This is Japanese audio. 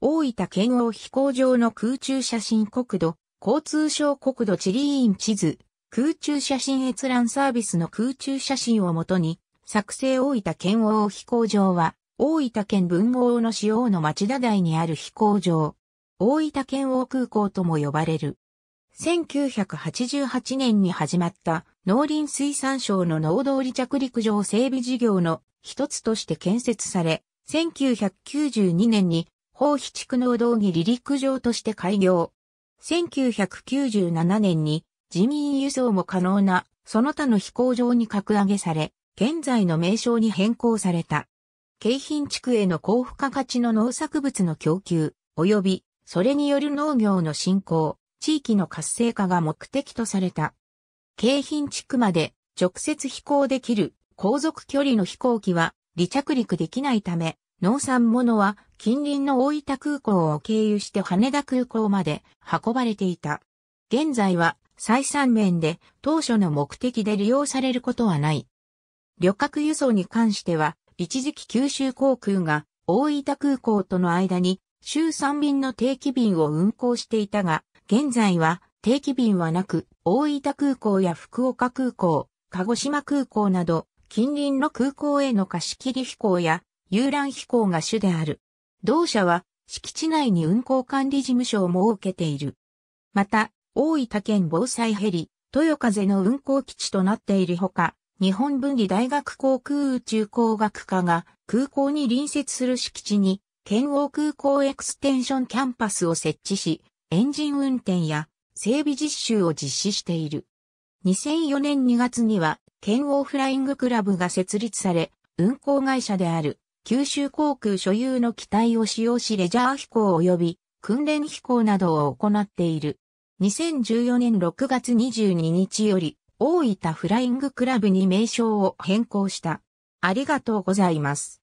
大分県央飛行場の空中写真国土、交通省国土地理院地図、空中写真閲覧サービスの空中写真をもとに、作成大分県央飛行場は、大分県文豪の使用の町田台にある飛行場。大分県央空港とも呼ばれる。1988年に始まった農林水産省の農道離着陸場整備事業の一つとして建設され、1992年に宝飛地区農道義離陸場として開業。1997年に人民輸送も可能なその他の飛行場に格上げされ、現在の名称に変更された。京浜地区への高付加価値の農作物の供給、及びそれによる農業の振興、地域の活性化が目的とされた。京浜地区まで直接飛行できる航続距離の飛行機は離着陸できないため、農産物は近隣の大分空港を経由して羽田空港まで運ばれていた。現在は採算面で当初の目的で利用されることはない。旅客輸送に関しては、一時期九州航空が大分空港との間に週3便の定期便を運航していたが、現在は定期便はなく、大分空港や福岡空港、鹿児島空港など、近隣の空港への貸し切り飛行や遊覧飛行が主である。同社は敷地内に運航管理事務所を設けている。また、大分県防災ヘリ、豊風の運航基地となっているほか、日本文理大学航空宇宙工学科が空港に隣接する敷地に、県央空港エクステンションキャンパスを設置し、エンジン運転や整備実習を実施している。2004年2月には、県央フライングクラブが設立され、運航会社である九州航空所有の機体を使用しレジャー飛行及び訓練飛行などを行っている。2014年6月22日より大分フライングクラブに名称を変更した。ありがとうございます。